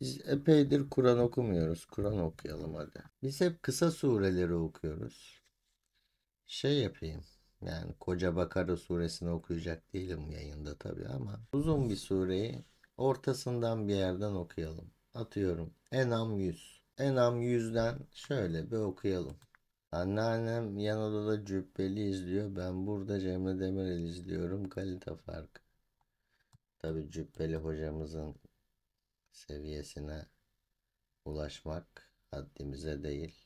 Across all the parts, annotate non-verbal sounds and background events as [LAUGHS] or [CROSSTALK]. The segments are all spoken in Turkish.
Biz epeydir Kur'an okumuyoruz. Kur'an okuyalım hadi. Biz hep kısa sureleri okuyoruz. Şey yapayım. Yani koca Bakara suresini okuyacak değilim yayında tabii ama uzun bir sureyi ortasından bir yerden okuyalım. Atıyorum Enam 100. Enam 100'den şöyle bir okuyalım. Anneannem yan odada cübbeli izliyor. Ben burada Cemre Demirel izliyorum. Kalite farkı. Tabi Cübbeli hocamızın seviyesine ulaşmak haddimize değil.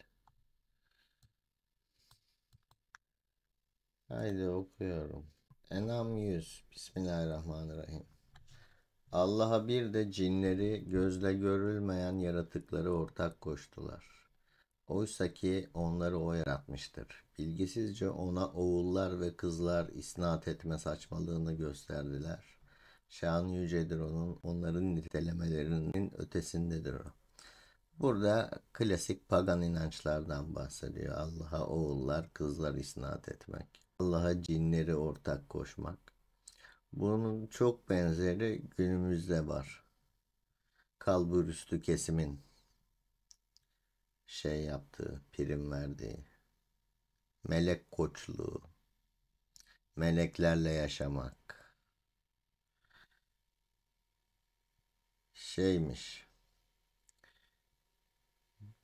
Haydi okuyorum. Enam 100. Bismillahirrahmanirrahim. Allah'a bir de cinleri gözle görülmeyen yaratıkları ortak koştular. Oysa ki onları o yaratmıştır. Bilgisizce ona oğullar ve kızlar isnat etme saçmalığını gösterdiler.'' şan yücedir onun. Onların nitelemelerinin ötesindedir o. Burada klasik pagan inançlardan bahsediyor. Allah'a oğullar, kızlar isnat etmek. Allah'a cinleri ortak koşmak. Bunun çok benzeri günümüzde var. Kalbur üstü kesimin şey yaptığı, prim verdiği, melek koçluğu, meleklerle yaşamak, şeymiş.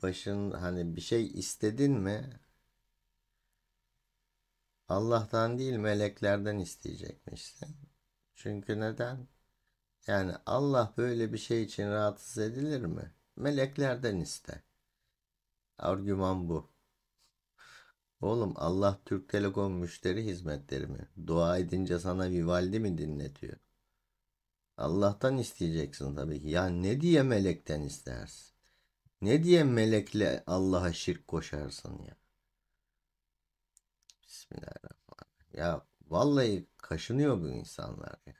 Başın hani bir şey istedin mi? Allah'tan değil meleklerden isteyecekmişsin. Çünkü neden? Yani Allah böyle bir şey için rahatsız edilir mi? Meleklerden iste. Argüman bu. Oğlum Allah Türk Telekom müşteri hizmetleri mi? Dua edince sana Vivaldi mi dinletiyor? Allah'tan isteyeceksin tabii ki. Ya ne diye melekten istersin? Ne diye melekle Allah'a şirk koşarsın ya? Bismillahirrahmanirrahim. Ya vallahi kaşınıyor bu insanlar ya.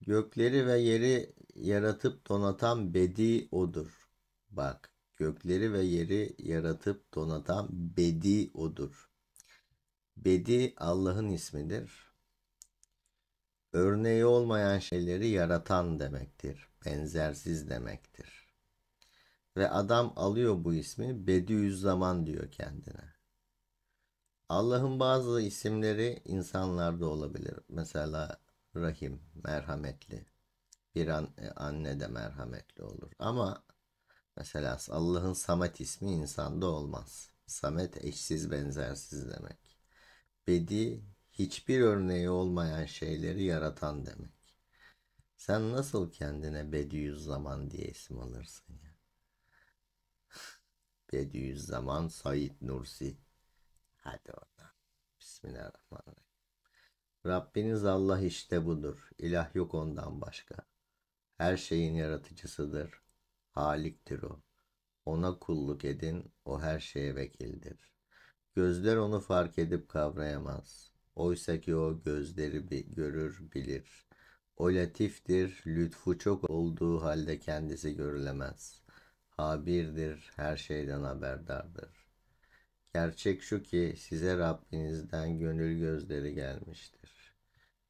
Gökleri ve yeri yaratıp donatan bedi odur. Bak gökleri ve yeri yaratıp donatan bedi odur. Bedi Allah'ın ismidir örneği olmayan şeyleri yaratan demektir. Benzersiz demektir. Ve adam alıyor bu ismi Bediüzzaman diyor kendine. Allah'ın bazı isimleri insanlarda olabilir. Mesela Rahim, merhametli. Bir an, e, anne de merhametli olur. Ama mesela Allah'ın Samet ismi insanda olmaz. Samet eşsiz benzersiz demek. Bedi hiçbir örneği olmayan şeyleri yaratan demek. Sen nasıl kendine Bediüzzaman diye isim alırsın ya? [LAUGHS] Bediüzzaman Said Nursi. Hadi oradan. Bismillahirrahmanirrahim. Rabbiniz Allah işte budur. İlah yok ondan başka. Her şeyin yaratıcısıdır. Haliktir o. Ona kulluk edin, o her şeye vekildir. Gözler onu fark edip kavrayamaz. Oysa ki o gözleri görür bilir. O latiftir, lütfu çok olduğu halde kendisi görülemez. Habirdir, her şeyden haberdardır. Gerçek şu ki size Rabbinizden gönül gözleri gelmiştir.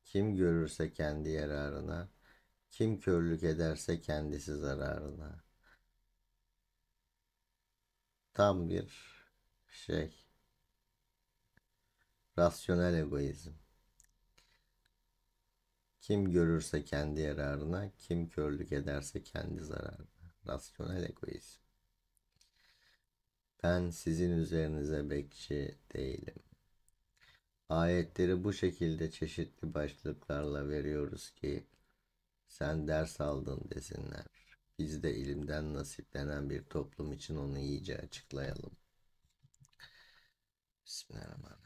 Kim görürse kendi yararına, kim körlük ederse kendisi zararına. Tam bir şey. Rasyonel egoizm. Kim görürse kendi yararına, kim körlük ederse kendi zararına. Rasyonel egoizm. Ben sizin üzerinize bekçi değilim. Ayetleri bu şekilde çeşitli başlıklarla veriyoruz ki sen ders aldın desinler. Biz de ilimden nasiplenen bir toplum için onu iyice açıklayalım. Bismillahirrahmanirrahim.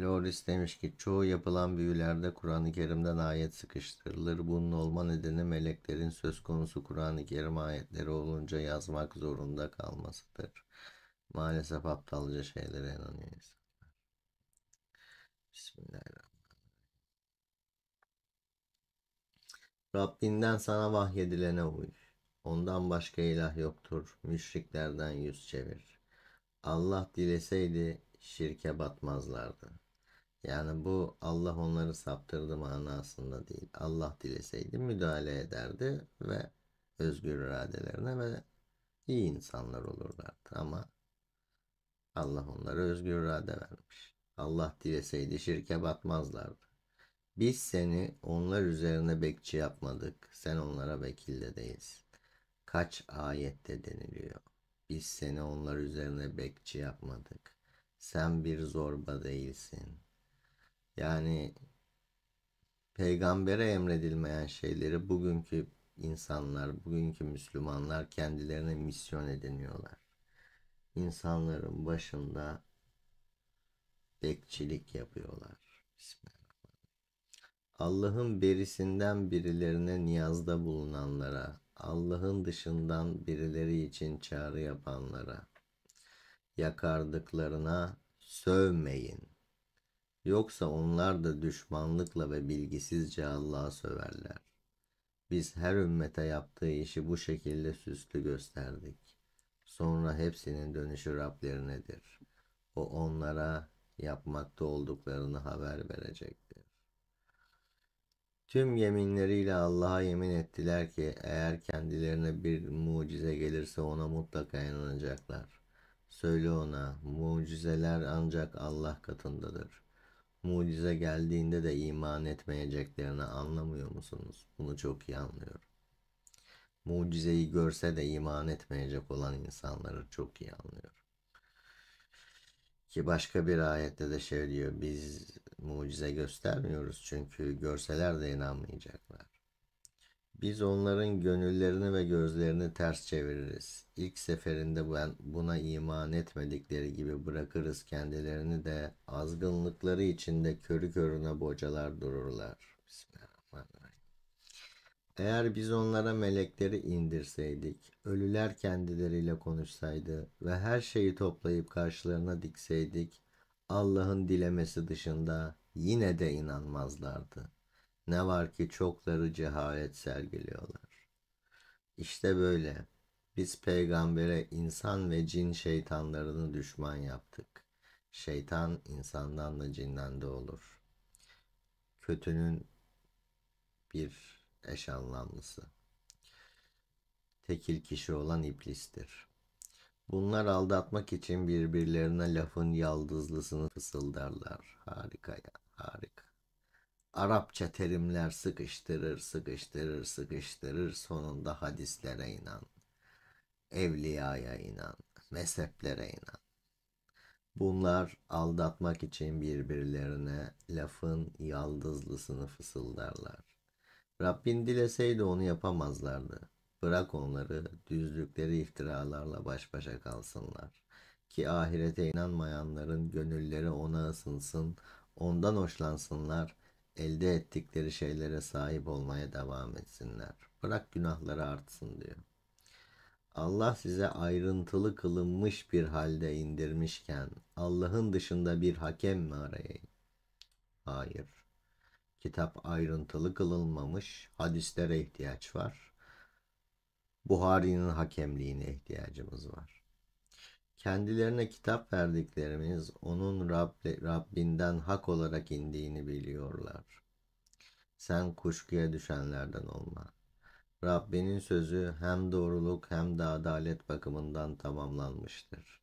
Loris demiş ki çoğu yapılan büyülerde Kur'an-ı Kerim'den ayet sıkıştırılır. Bunun olma nedeni meleklerin söz konusu Kur'an-ı Kerim ayetleri olunca yazmak zorunda kalmasıdır. Maalesef aptalca şeylere inanıyor insanlar. Bismillahirrahmanirrahim. Rabbinden sana vahyedilene uy. Ondan başka ilah yoktur. Müşriklerden yüz çevir. Allah dileseydi şirke batmazlardı. Yani bu Allah onları saptırdı manasında değil. Allah dileseydi müdahale ederdi ve özgür iradelerine ve iyi insanlar olurlardı ama Allah onlara özgür irade vermiş. Allah dileseydi şirke batmazlardı. Biz seni onlar üzerine bekçi yapmadık. Sen onlara vekil de değilsin. Kaç ayette deniliyor. Biz seni onlar üzerine bekçi yapmadık. Sen bir zorba değilsin. Yani peygambere emredilmeyen şeyleri bugünkü insanlar, bugünkü Müslümanlar kendilerine misyon ediniyorlar. İnsanların başında bekçilik yapıyorlar. Allah'ın berisinden birilerine niyazda bulunanlara, Allah'ın dışından birileri için çağrı yapanlara, yakardıklarına sövmeyin.'' Yoksa onlar da düşmanlıkla ve bilgisizce Allah'a söverler. Biz her ümmete yaptığı işi bu şekilde süslü gösterdik. Sonra hepsinin dönüşü Rablerinedir. O onlara yapmakta olduklarını haber verecektir. Tüm yeminleriyle Allah'a yemin ettiler ki eğer kendilerine bir mucize gelirse ona mutlaka inanacaklar. Söyle ona mucizeler ancak Allah katındadır.'' Mucize geldiğinde de iman etmeyeceklerini anlamıyor musunuz? Bunu çok iyi anlıyorum. Mucizeyi görse de iman etmeyecek olan insanları çok iyi anlıyorum. Ki başka bir ayette de şey diyor biz mucize göstermiyoruz çünkü görseler de inanmayacaklar. Biz onların gönüllerini ve gözlerini ters çeviririz. İlk seferinde ben buna iman etmedikleri gibi bırakırız kendilerini de azgınlıkları içinde körü körüne bocalar dururlar. Bismillahirrahmanirrahim. Eğer biz onlara melekleri indirseydik, ölüler kendileriyle konuşsaydı ve her şeyi toplayıp karşılarına dikseydik, Allah'ın dilemesi dışında yine de inanmazlardı.'' Ne var ki çokları cehalet sergiliyorlar. İşte böyle. Biz peygambere insan ve cin şeytanlarını düşman yaptık. Şeytan insandan da cinden de olur. Kötünün bir eş anlamlısı. Tekil kişi olan iblistir. Bunlar aldatmak için birbirlerine lafın yaldızlısını fısıldarlar. Harika ya, harika. Arapça terimler sıkıştırır, sıkıştırır, sıkıştırır. Sonunda hadislere inan. Evliyaya inan. Mezheplere inan. Bunlar aldatmak için birbirlerine lafın yaldızlısını fısıldarlar. Rabbin dileseydi onu yapamazlardı. Bırak onları düzlükleri iftiralarla baş başa kalsınlar. Ki ahirete inanmayanların gönülleri ona ısınsın, ondan hoşlansınlar.'' elde ettikleri şeylere sahip olmaya devam etsinler. Bırak günahları artsın diyor. Allah size ayrıntılı kılınmış bir halde indirmişken Allah'ın dışında bir hakem mi arayayım? Hayır. Kitap ayrıntılı kılınmamış, hadislere ihtiyaç var. Buhari'nin hakemliğine ihtiyacımız var. Kendilerine kitap verdiklerimiz onun Rabbi, Rabbinden hak olarak indiğini biliyorlar. Sen kuşkuya düşenlerden olma. Rabbinin sözü hem doğruluk hem de adalet bakımından tamamlanmıştır.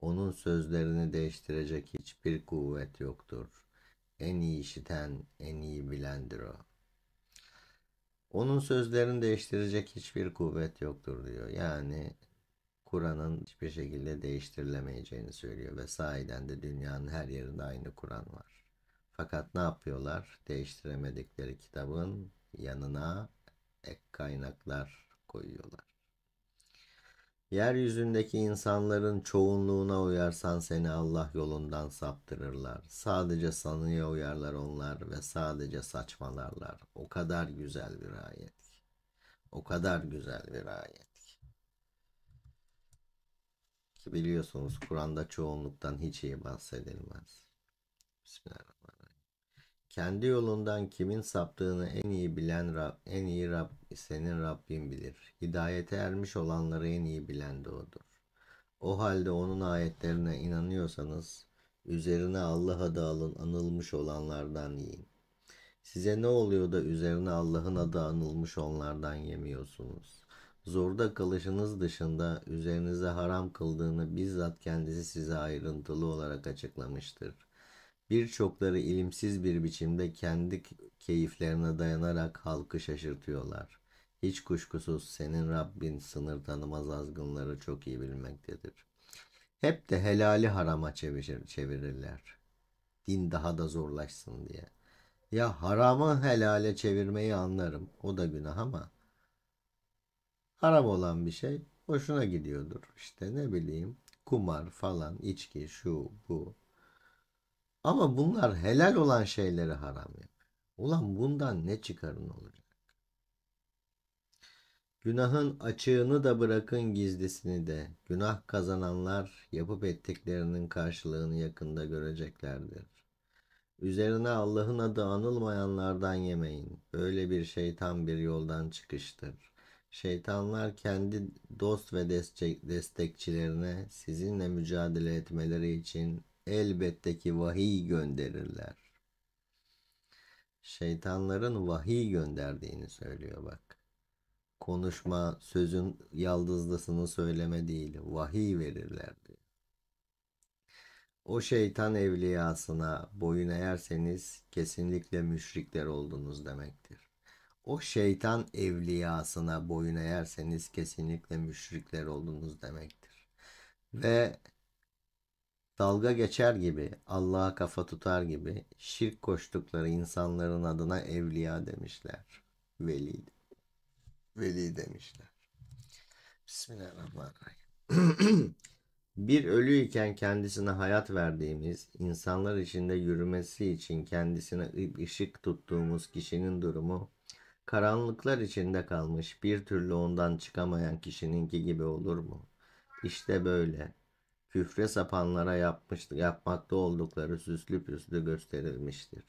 Onun sözlerini değiştirecek hiçbir kuvvet yoktur. En iyi işiten, en iyi bilendir o. Onun sözlerini değiştirecek hiçbir kuvvet yoktur diyor. Yani Kur'an'ın hiçbir şekilde değiştirilemeyeceğini söylüyor ve sahiden de dünyanın her yerinde aynı Kur'an var. Fakat ne yapıyorlar? Değiştiremedikleri kitabın yanına ek kaynaklar koyuyorlar. Yeryüzündeki insanların çoğunluğuna uyarsan seni Allah yolundan saptırırlar. Sadece sanıya uyarlar onlar ve sadece saçmalarlar. O kadar güzel bir ayet. O kadar güzel bir ayet. Ki biliyorsunuz Kur'an'da çoğunluktan hiç iyi bahsedilmez. Bismillahirrahmanirrahim. Kendi yolundan kimin saptığını en iyi bilen Rab, en iyi Rab senin Rabbin bilir. Hidayete ermiş olanları en iyi bilen de odur. O halde onun ayetlerine inanıyorsanız üzerine Allah adı alın anılmış olanlardan yiyin. Size ne oluyor da üzerine Allah'ın adı anılmış onlardan yemiyorsunuz? Zorda kalışınız dışında üzerinize haram kıldığını bizzat kendisi size ayrıntılı olarak açıklamıştır. Birçokları ilimsiz bir biçimde kendi keyiflerine dayanarak halkı şaşırtıyorlar. Hiç kuşkusuz senin Rabbin sınır tanımaz azgınları çok iyi bilmektedir. Hep de helali harama çevir çevirirler. Din daha da zorlaşsın diye. Ya haramı helale çevirmeyi anlarım. O da günah ama haram olan bir şey hoşuna gidiyordur. İşte ne bileyim kumar falan, içki, şu, bu. Ama bunlar helal olan şeyleri haram yapıyor. Ulan bundan ne çıkarın olacak? Günahın açığını da bırakın gizlisini de. Günah kazananlar yapıp ettiklerinin karşılığını yakında göreceklerdir. Üzerine Allah'ın adı anılmayanlardan yemeyin. Böyle bir şeytan bir yoldan çıkıştır.'' Şeytanlar kendi dost ve destekçilerine sizinle mücadele etmeleri için elbette ki vahiy gönderirler. Şeytanların vahiy gönderdiğini söylüyor bak. Konuşma, sözün yaldızlısını söyleme değil, vahiy verirler diyor. O şeytan evliyasına boyun eğerseniz kesinlikle müşrikler oldunuz demektir. O şeytan evliyasına boyun eğerseniz kesinlikle müşrikler oldunuz demektir. Ve dalga geçer gibi, Allah'a kafa tutar gibi şirk koştukları insanların adına evliya demişler. Veli, veli demişler. Bismillahirrahmanirrahim. [CLEARS THROAT] Bir ölüyken kendisine hayat verdiğimiz, insanlar içinde yürümesi için kendisine ışık tuttuğumuz kişinin durumu Karanlıklar içinde kalmış bir türlü ondan çıkamayan kişininki gibi olur mu? İşte böyle. Küfre sapanlara yapmış, yapmakta oldukları süslü püslü gösterilmiştir.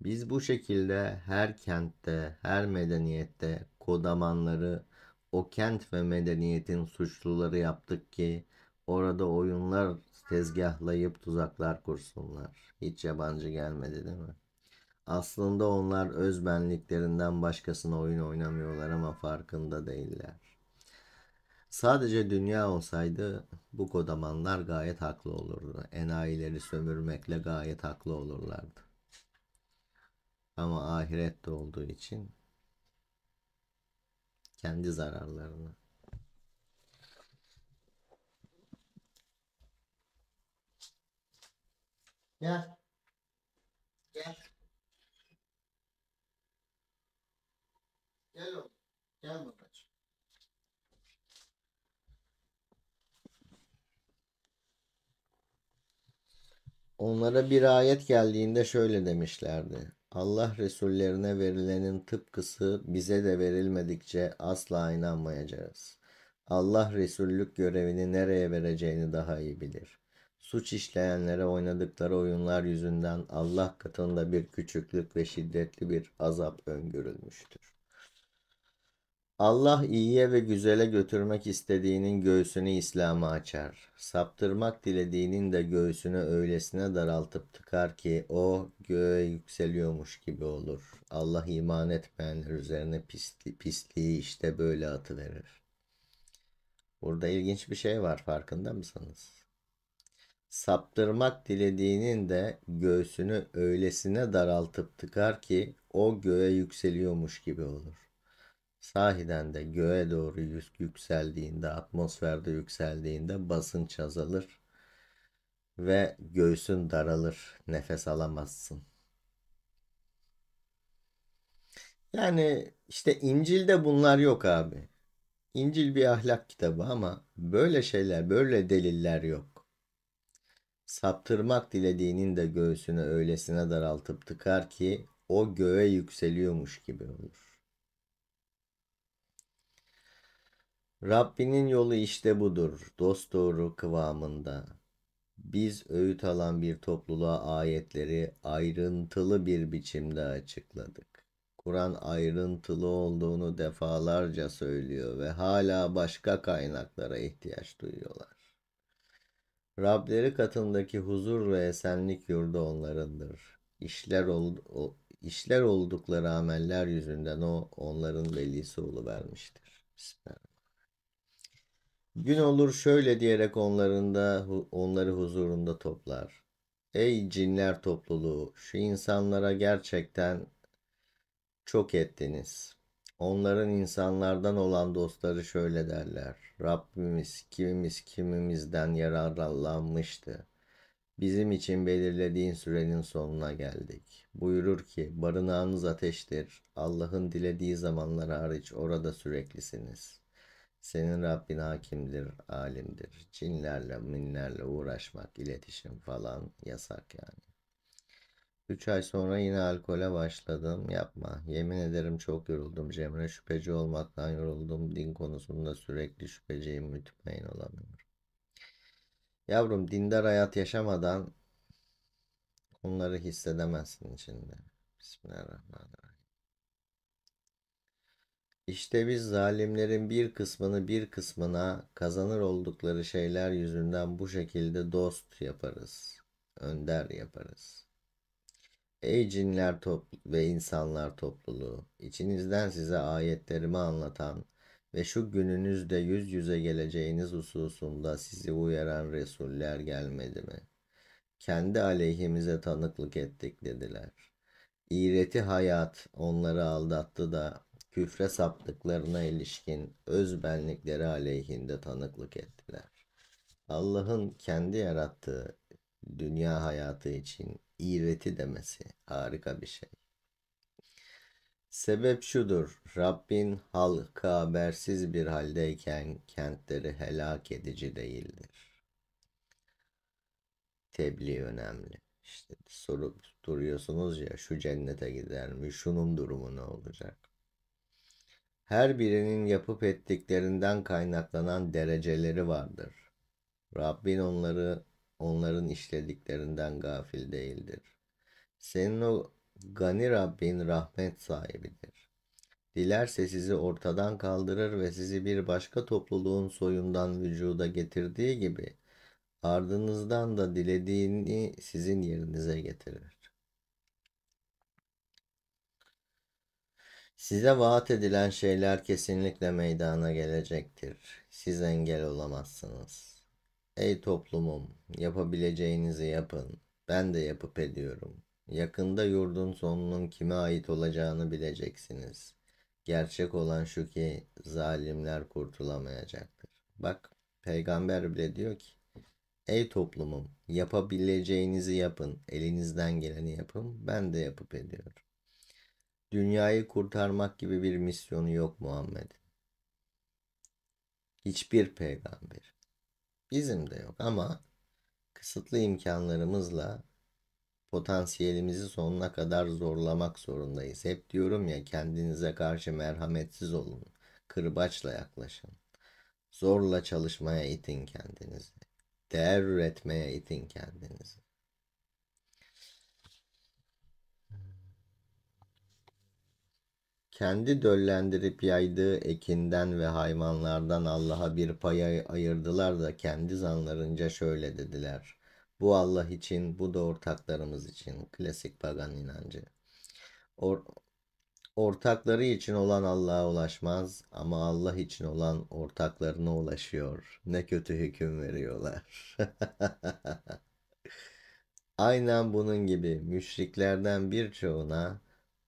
Biz bu şekilde her kentte, her medeniyette kodamanları o kent ve medeniyetin suçluları yaptık ki orada oyunlar tezgahlayıp tuzaklar kursunlar. Hiç yabancı gelmedi değil mi? Aslında onlar öz benliklerinden başkasına oyun oynamıyorlar ama farkında değiller. Sadece dünya olsaydı bu kodamanlar gayet haklı olurdu. Enayileri sömürmekle gayet haklı olurlardı. Ama ahiret de olduğu için kendi zararlarını. Gel. Gel. Gel oğlum. Gel babacığım. Onlara bir ayet geldiğinde şöyle demişlerdi. Allah Resullerine verilenin tıpkısı bize de verilmedikçe asla inanmayacağız. Allah Resullük görevini nereye vereceğini daha iyi bilir. Suç işleyenlere oynadıkları oyunlar yüzünden Allah katında bir küçüklük ve şiddetli bir azap öngörülmüştür. Allah iyiye ve güzele götürmek istediğinin göğsünü İslam'a açar. Saptırmak dilediğinin de göğsünü öylesine daraltıp tıkar ki o göğe yükseliyormuş gibi olur. Allah iman etmeyenler üzerine pisli, pisliği işte böyle atıverir. Burada ilginç bir şey var farkında mısınız? Saptırmak dilediğinin de göğsünü öylesine daraltıp tıkar ki o göğe yükseliyormuş gibi olur. Sahiden de göğe doğru yükseldiğinde, atmosferde yükseldiğinde basınç azalır ve göğsün daralır, nefes alamazsın. Yani işte İncil'de bunlar yok abi. İncil bir ahlak kitabı ama böyle şeyler, böyle deliller yok. Saptırmak dilediğinin de göğsünü öylesine daraltıp tıkar ki o göğe yükseliyormuş gibi olur. Rabbinin yolu işte budur, dost doğru kıvamında. Biz öğüt alan bir topluluğa ayetleri ayrıntılı bir biçimde açıkladık. Kur'an ayrıntılı olduğunu defalarca söylüyor ve hala başka kaynaklara ihtiyaç duyuyorlar. Rableri katındaki huzur ve esenlik yurdu onlarındır. İşler, ol, işler oldukları ameller yüzünden o onların velisi vermiştir. Bismillah. Gün olur şöyle diyerek onların da onları huzurunda toplar. Ey cinler topluluğu, şu insanlara gerçekten çok ettiniz. Onların insanlardan olan dostları şöyle derler. Rabbimiz kimimiz kimimizden yararlanmıştı. Bizim için belirlediğin sürenin sonuna geldik. Buyurur ki barınağınız ateştir. Allah'ın dilediği zamanlar hariç orada süreklisiniz.'' Senin Rabbin hakimdir, alimdir. Cinlerle, minlerle uğraşmak, iletişim falan yasak yani. 3 ay sonra yine alkole başladım. Yapma. Yemin ederim çok yoruldum Cemre. Şüpheci olmaktan yoruldum. Din konusunda sürekli şüpheciyim. Mütmeyin olamıyorum. Yavrum dindar hayat yaşamadan onları hissedemezsin içinde. Bismillahirrahmanirrahim. İşte biz zalimlerin bir kısmını bir kısmına kazanır oldukları şeyler yüzünden bu şekilde dost yaparız, önder yaparız. Ey cinler top ve insanlar topluluğu, içinizden size ayetlerimi anlatan ve şu gününüzde yüz yüze geleceğiniz hususunda sizi uyaran resuller gelmedi mi? Kendi aleyhimize tanıklık ettik dediler. İğreti hayat onları aldattı da küfre saptıklarına ilişkin özbenlikleri aleyhinde tanıklık ettiler. Allah'ın kendi yarattığı dünya hayatı için iğreti demesi harika bir şey. Sebep şudur, Rabbin halka habersiz bir haldeyken kentleri helak edici değildir. Tebliğ önemli. İşte sorup duruyorsunuz ya şu cennete gider mi, şunun durumu ne olacak? Her birinin yapıp ettiklerinden kaynaklanan dereceleri vardır. Rabbin onları onların işlediklerinden gafil değildir. Senin o gani Rabbin rahmet sahibidir. Dilerse sizi ortadan kaldırır ve sizi bir başka topluluğun soyundan vücuda getirdiği gibi ardınızdan da dilediğini sizin yerinize getirir. Size vaat edilen şeyler kesinlikle meydana gelecektir. Siz engel olamazsınız. Ey toplumum, yapabileceğinizi yapın. Ben de yapıp ediyorum. Yakında yurdun sonunun kime ait olacağını bileceksiniz. Gerçek olan şu ki zalimler kurtulamayacaktır. Bak, peygamber bile diyor ki, Ey toplumum, yapabileceğinizi yapın. Elinizden geleni yapın. Ben de yapıp ediyorum. Dünyayı kurtarmak gibi bir misyonu yok Muhammed. Hiçbir peygamber. Bizim de yok ama kısıtlı imkanlarımızla potansiyelimizi sonuna kadar zorlamak zorundayız. Hep diyorum ya kendinize karşı merhametsiz olun. Kırbaçla yaklaşın. Zorla çalışmaya itin kendinizi. Değer üretmeye itin kendinizi. kendi döllendirip yaydığı ekinden ve hayvanlardan Allah'a bir pay ayırdılar da kendi zanlarınca şöyle dediler. Bu Allah için, bu da ortaklarımız için. Klasik pagan inancı. Or ortakları için olan Allah'a ulaşmaz ama Allah için olan ortaklarına ulaşıyor. Ne kötü hüküm veriyorlar. [LAUGHS] Aynen bunun gibi müşriklerden birçoğuna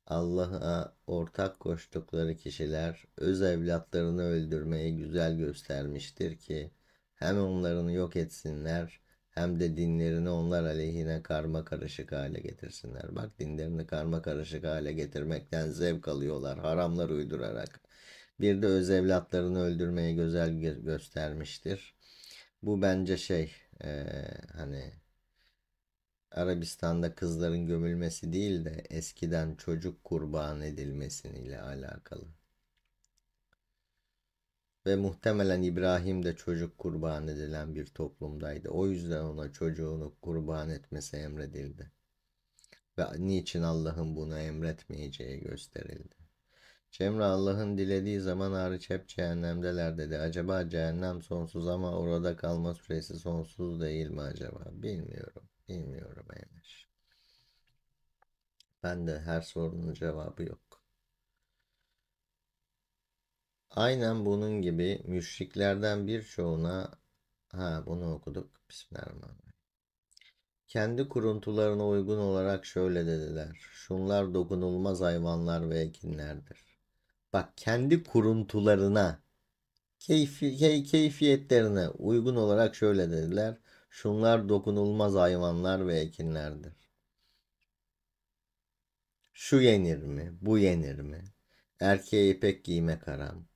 Allah'a ortak koştukları kişiler öz evlatlarını öldürmeyi güzel göstermiştir ki hem onlarını yok etsinler hem de dinlerini onlar aleyhine karma karışık hale getirsinler. Bak dinlerini karma karışık hale getirmekten zevk alıyorlar haramlar uydurarak. Bir de öz evlatlarını öldürmeyi güzel göstermiştir. Bu bence şey e, hani Arabistan'da kızların gömülmesi değil de eskiden çocuk kurban edilmesiyle alakalı. Ve muhtemelen İbrahim de çocuk kurban edilen bir toplumdaydı. O yüzden ona çocuğunu kurban etmesi emredildi. Ve niçin Allah'ın bunu emretmeyeceği gösterildi. Cemre Allah'ın dilediği zaman hariç hep cehennemdeler dedi. Acaba cehennem sonsuz ama orada kalma süresi sonsuz değil mi acaba? Bilmiyorum. Bilmiyorum Emir. Ben de her sorunun cevabı yok. Aynen bunun gibi müşriklerden birçoğuna ha bunu okuduk. Bismillahirrahmanirrahim. Kendi kuruntularına uygun olarak şöyle dediler. Şunlar dokunulmaz hayvanlar ve ekinlerdir. Bak kendi kuruntularına keyfi, keyfiyetlerine uygun olarak şöyle dediler. Şunlar dokunulmaz hayvanlar ve ekinlerdir. Şu yenir mi, bu yenir mi? Erkeğe ipek giymek karam.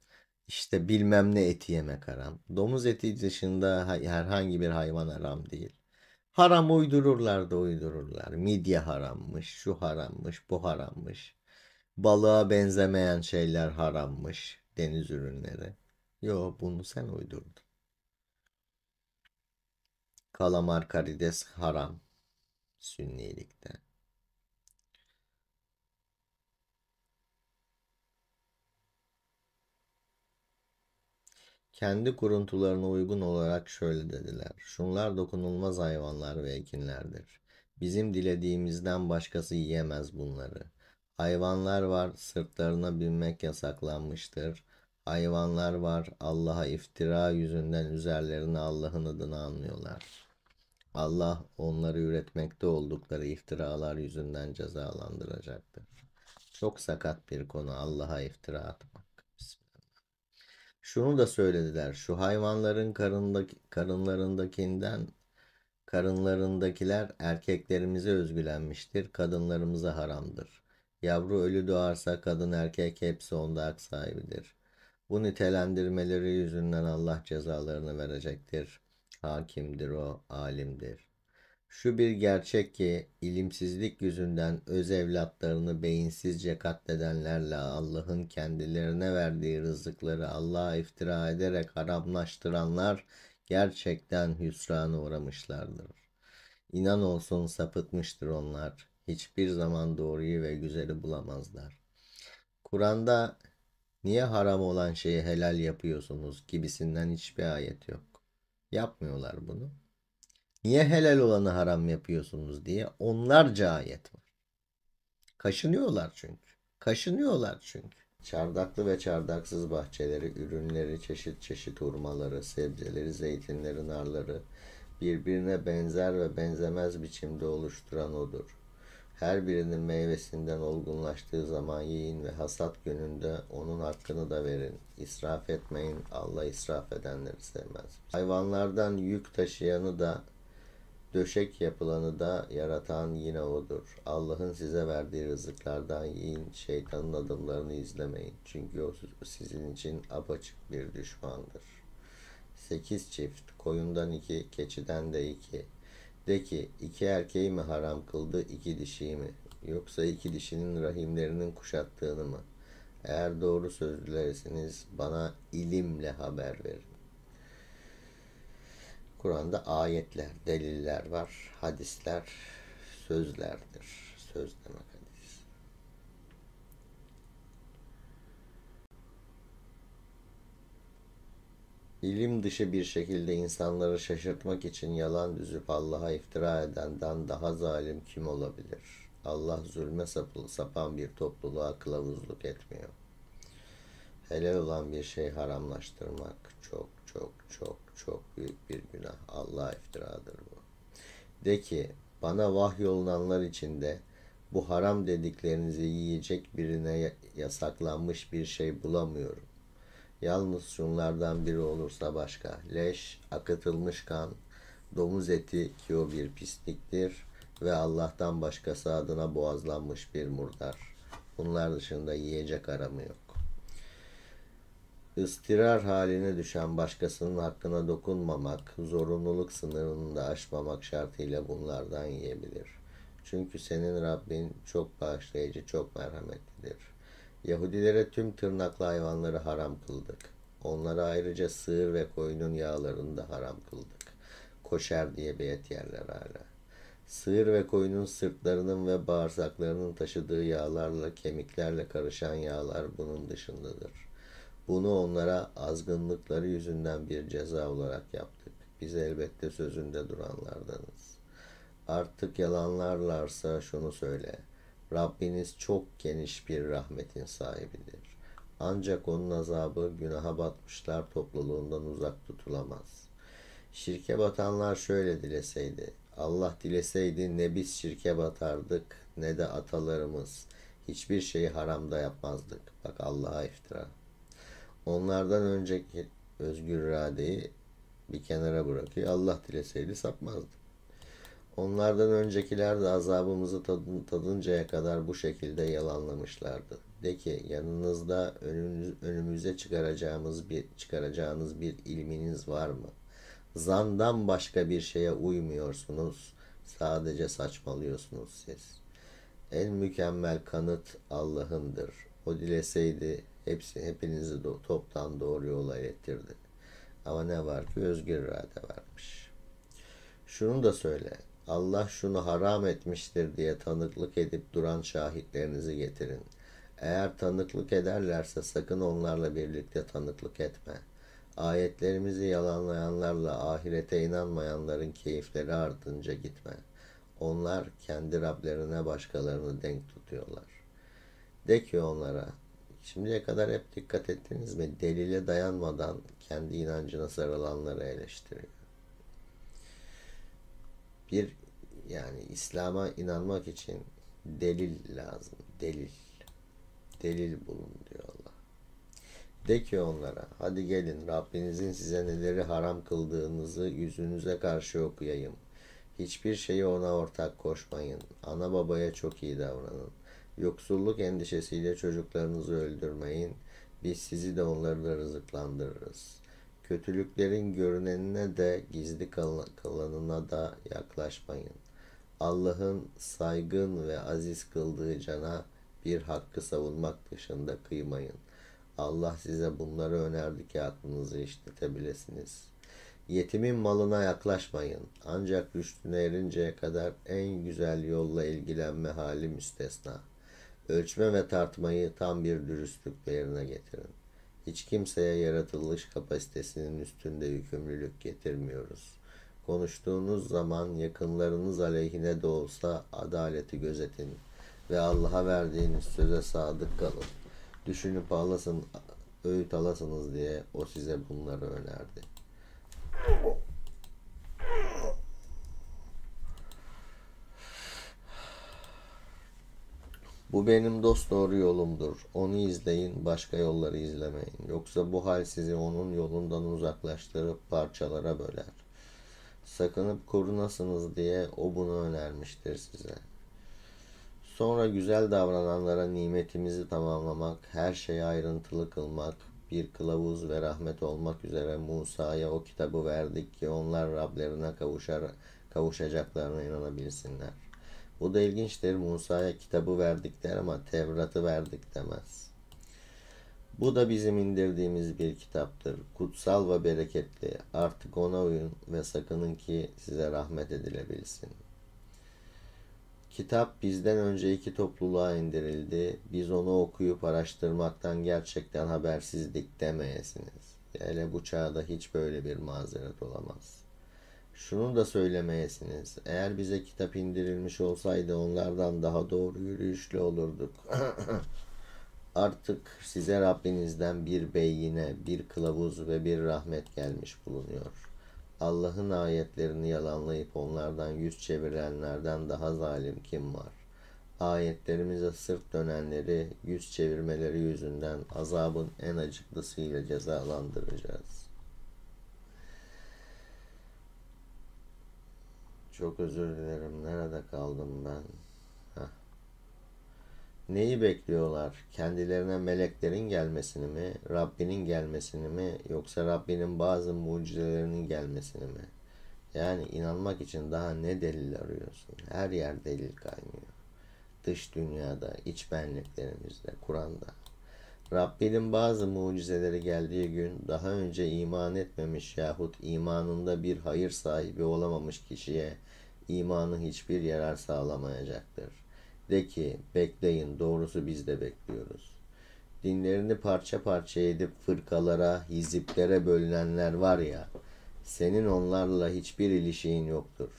İşte bilmem ne eti yeme karam. Domuz eti dışında herhangi bir hayvan haram değil. Haram uydururlar da uydururlar. Midye harammış, şu harammış, bu harammış. Balığa benzemeyen şeyler harammış, deniz ürünleri. Yo bunu sen uydurdun. Kalamar karides haram. Sünnilikte. Kendi kuruntularına uygun olarak şöyle dediler. Şunlar dokunulmaz hayvanlar ve ekinlerdir. Bizim dilediğimizden başkası yiyemez bunları. Hayvanlar var, sırtlarına binmek yasaklanmıştır. Hayvanlar var, Allah'a iftira yüzünden üzerlerine Allah'ın adını anlıyorlar.'' Allah onları üretmekte oldukları iftiralar yüzünden cezalandıracaktır. Çok sakat bir konu Allah'a iftira atmak. Şunu da söylediler. Şu hayvanların karındaki, karınlarındakinden karınlarındakiler erkeklerimize özgülenmiştir. Kadınlarımıza haramdır. Yavru ölü doğarsa kadın erkek hepsi onda hak sahibidir. Bu nitelendirmeleri yüzünden Allah cezalarını verecektir. Hakimdir o, alimdir. Şu bir gerçek ki ilimsizlik yüzünden öz evlatlarını beyinsizce katledenlerle Allah'ın kendilerine verdiği rızıkları Allah'a iftira ederek haramlaştıranlar gerçekten hüsrana uğramışlardır. İnan olsun sapıtmıştır onlar. Hiçbir zaman doğruyu ve güzeli bulamazlar. Kur'an'da niye haram olan şeyi helal yapıyorsunuz gibisinden hiçbir ayet yok. Yapmıyorlar bunu. Niye helal olanı haram yapıyorsunuz diye onlarca ayet var. Kaşınıyorlar çünkü. Kaşınıyorlar çünkü. Çardaklı ve çardaksız bahçeleri, ürünleri, çeşit çeşit hurmaları, sebzeleri, zeytinleri, narları birbirine benzer ve benzemez biçimde oluşturan odur. Her birinin meyvesinden olgunlaştığı zaman yiyin ve hasat gününde onun hakkını da verin. İsraf etmeyin, Allah israf edenleri sevmez. Hayvanlardan yük taşıyanı da, döşek yapılanı da yaratan yine O'dur. Allah'ın size verdiği rızıklardan yiyin, şeytanın adımlarını izlemeyin. Çünkü o sizin için apaçık bir düşmandır. 8 çift, koyundan 2, keçiden de 2, de ki iki erkeği mi haram kıldı iki dişiyi mi? Yoksa iki dişinin rahimlerinin kuşattığını mı? Eğer doğru sözlersiniz bana ilimle haber verin. Kur'an'da ayetler, deliller var, hadisler, sözlerdir. Söz demek ilim dışı bir şekilde insanları şaşırtmak için yalan düzüp Allah'a iftira edenden daha zalim kim olabilir? Allah zulme sapıl, sapan bir topluluğa kılavuzluk etmiyor. Helal olan bir şey haramlaştırmak çok çok çok çok büyük bir günah. Allah iftiradır bu. De ki bana vahyolunanlar içinde bu haram dediklerinizi yiyecek birine yasaklanmış bir şey bulamıyorum. Yalnız şunlardan biri olursa başka. Leş, akıtılmış kan, domuz eti ki o bir pisliktir ve Allah'tan başkası adına boğazlanmış bir murdar. Bunlar dışında yiyecek aramı yok. Istirar haline düşen başkasının hakkına dokunmamak, zorunluluk sınırını da aşmamak şartıyla bunlardan yiyebilir. Çünkü senin Rabbin çok bağışlayıcı, çok merhametlidir.'' Yahudilere tüm tırnaklı hayvanları haram kıldık. Onlara ayrıca sığır ve koyunun yağlarını da haram kıldık. Koşer diye beyet yerler hala. Sığır ve koyunun sırtlarının ve bağırsaklarının taşıdığı yağlarla, kemiklerle karışan yağlar bunun dışındadır. Bunu onlara azgınlıkları yüzünden bir ceza olarak yaptık. Biz elbette sözünde duranlardanız. Artık yalanlarlarsa şunu söyle.'' Rabbiniz çok geniş bir rahmetin sahibidir. Ancak onun azabı günaha batmışlar topluluğundan uzak tutulamaz. Şirke batanlar şöyle dileseydi. Allah dileseydi ne biz şirke batardık ne de atalarımız. Hiçbir şeyi haramda yapmazdık. Bak Allah'a iftira. Onlardan önceki özgür iradeyi bir kenara bırakıyor. Allah dileseydi sapmazdık. Onlardan öncekiler de azabımızı tadıncaya kadar bu şekilde yalanlamışlardı. De ki yanınızda önünüz, önümüze çıkaracağımız bir çıkaracağınız bir ilminiz var mı? Zandan başka bir şeye uymuyorsunuz. Sadece saçmalıyorsunuz siz. En mükemmel kanıt Allah'ındır. O dileseydi hepsi hepinizi do toptan doğru yola iletirdi. Ama ne var ki özgür irade varmış. Şunu da söyle. Allah şunu haram etmiştir diye tanıklık edip duran şahitlerinizi getirin. Eğer tanıklık ederlerse sakın onlarla birlikte tanıklık etme. Ayetlerimizi yalanlayanlarla ahirete inanmayanların keyifleri artınca gitme. Onlar kendi Rablerine başkalarını denk tutuyorlar. De ki onlara, şimdiye kadar hep dikkat ettiniz mi? Delile dayanmadan kendi inancına sarılanları eleştiriyor bir yani İslam'a inanmak için delil lazım. Delil. Delil bulun diyor Allah. De ki onlara hadi gelin Rabbinizin size neleri haram kıldığınızı yüzünüze karşı okuyayım. Hiçbir şeyi ona ortak koşmayın. Ana babaya çok iyi davranın. Yoksulluk endişesiyle çocuklarınızı öldürmeyin. Biz sizi de onları da rızıklandırırız. Kötülüklerin görünenine de gizli kalanına da yaklaşmayın. Allah'ın saygın ve aziz kıldığı cana bir hakkı savunmak dışında kıymayın. Allah size bunları önerdi ki aklınızı işletebilirsiniz. Yetimin malına yaklaşmayın. Ancak rüştüne erinceye kadar en güzel yolla ilgilenme hali müstesna. Ölçme ve tartmayı tam bir dürüstlükle yerine getirin. Hiç kimseye yaratılış kapasitesinin üstünde yükümlülük getirmiyoruz. Konuştuğunuz zaman yakınlarınız aleyhine de olsa adaleti gözetin ve Allah'a verdiğiniz söze sadık kalın. Düşünüp ağlasın, öğüt alasınız diye o size bunları önerdi. Bu benim dost doğru yolumdur. Onu izleyin, başka yolları izlemeyin. Yoksa bu hal sizi onun yolundan uzaklaştırıp parçalara böler. Sakınıp korunasınız diye o bunu önermiştir size. Sonra güzel davrananlara nimetimizi tamamlamak, her şeyi ayrıntılı kılmak, bir kılavuz ve rahmet olmak üzere Musa'ya o kitabı verdik ki onlar Rablerine kavuşar, kavuşacaklarına inanabilsinler. Bu da ilginçtir. Musa'ya kitabı verdik der ama Tevrat'ı verdik demez. Bu da bizim indirdiğimiz bir kitaptır. Kutsal ve bereketli. Artık ona uyun ve sakının ki size rahmet edilebilsin. Kitap bizden önce iki topluluğa indirildi. Biz onu okuyup araştırmaktan gerçekten habersizdik demeyesiniz. Hele bu çağda hiç böyle bir mazeret olamaz.'' Şunu da söylemeyesiniz. Eğer bize kitap indirilmiş olsaydı onlardan daha doğru yürüyüşlü olurduk. [COUGHS] Artık size Rabbinizden bir beyine, bir kılavuz ve bir rahmet gelmiş bulunuyor. Allah'ın ayetlerini yalanlayıp onlardan yüz çevirenlerden daha zalim kim var? Ayetlerimize sırt dönenleri yüz çevirmeleri yüzünden azabın en acıklısıyla cezalandıracağız. Çok özür dilerim. Nerede kaldım ben? Heh. Neyi bekliyorlar? Kendilerine meleklerin gelmesini mi? Rabbinin gelmesini mi? Yoksa Rabbinin bazı mucizelerinin gelmesini mi? Yani inanmak için daha ne delil arıyorsun? Her yer delil kaynıyor. Dış dünyada, iç benliklerimizde, Kur'an'da. Rabbinin bazı mucizeleri geldiği gün daha önce iman etmemiş yahut imanında bir hayır sahibi olamamış kişiye imanı hiçbir yarar sağlamayacaktır. De ki bekleyin doğrusu biz de bekliyoruz. Dinlerini parça parça edip fırkalara, hiziplere bölünenler var ya, senin onlarla hiçbir ilişiğin yoktur.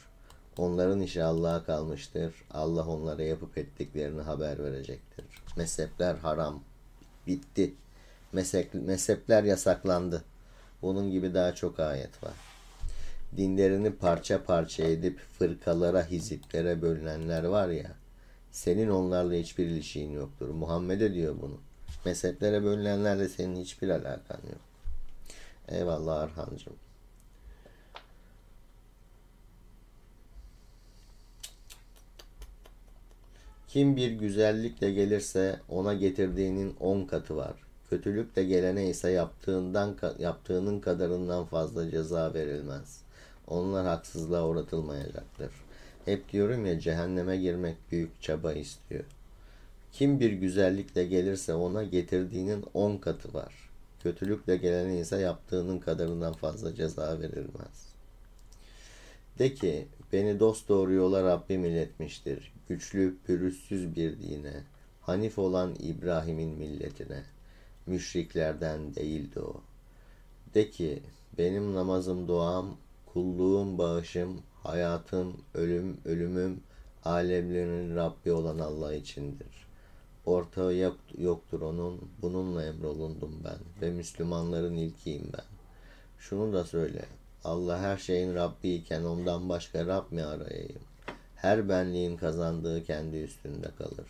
Onların işi Allah'a kalmıştır. Allah onlara yapıp ettiklerini haber verecektir. Mezhepler haram. Bitti. Mezhep, mezhepler yasaklandı. Bunun gibi daha çok ayet var dinlerini parça parça edip fırkalara, hiziplere bölünenler var ya, senin onlarla hiçbir ilişkin yoktur. Muhammed'e diyor bunu. Mezheplere bölünenlerle senin hiçbir alakan yok. Eyvallah Arhancığım. Kim bir güzellikle gelirse ona getirdiğinin on katı var. Kötülükle gelene ise yaptığından yaptığının kadarından fazla ceza verilmez.'' Onlar haksızlığa uğratılmayacaktır. Hep diyorum ya cehenneme girmek büyük çaba istiyor. Kim bir güzellikle gelirse ona getirdiğinin on katı var. Kötülükle gelene ise yaptığının kadarından fazla ceza verilmez. De ki beni dost doğru yola Rabbim iletmiştir. Güçlü, pürüzsüz bir dine, hanif olan İbrahim'in milletine. Müşriklerden değildi o. De ki benim namazım duam kulluğum bağışım, hayatım, ölüm, ölümüm, alemlerin Rabbi olan Allah içindir. Ortağı yoktur onun, bununla emrolundum ben ve Müslümanların ilkiyim ben. Şunu da söyle, Allah her şeyin Rabbi iken ondan başka Rab mi arayayım? Her benliğin kazandığı kendi üstünde kalır.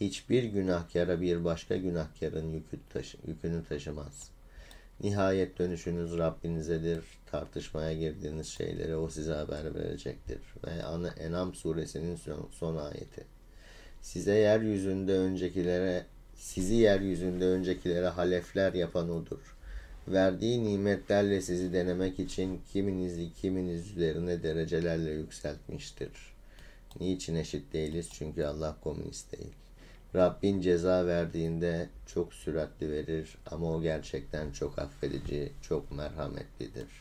Hiçbir günahkara bir başka günahkarın yükü taşı, yükünü taşımaz.'' Nihayet dönüşünüz Rabbinizedir. Tartışmaya girdiğiniz şeylere o size haber verecektir. Ve Enam suresinin son, son ayeti. Size yeryüzünde öncekilere sizi yeryüzünde öncekilere halefler yapan odur. Verdiği nimetlerle sizi denemek için kiminizi kiminiz üzerine derecelerle yükseltmiştir. Niçin eşit değiliz? Çünkü Allah komünist değil. Rabbin ceza verdiğinde çok süratli verir ama o gerçekten çok affedici, çok merhametlidir.''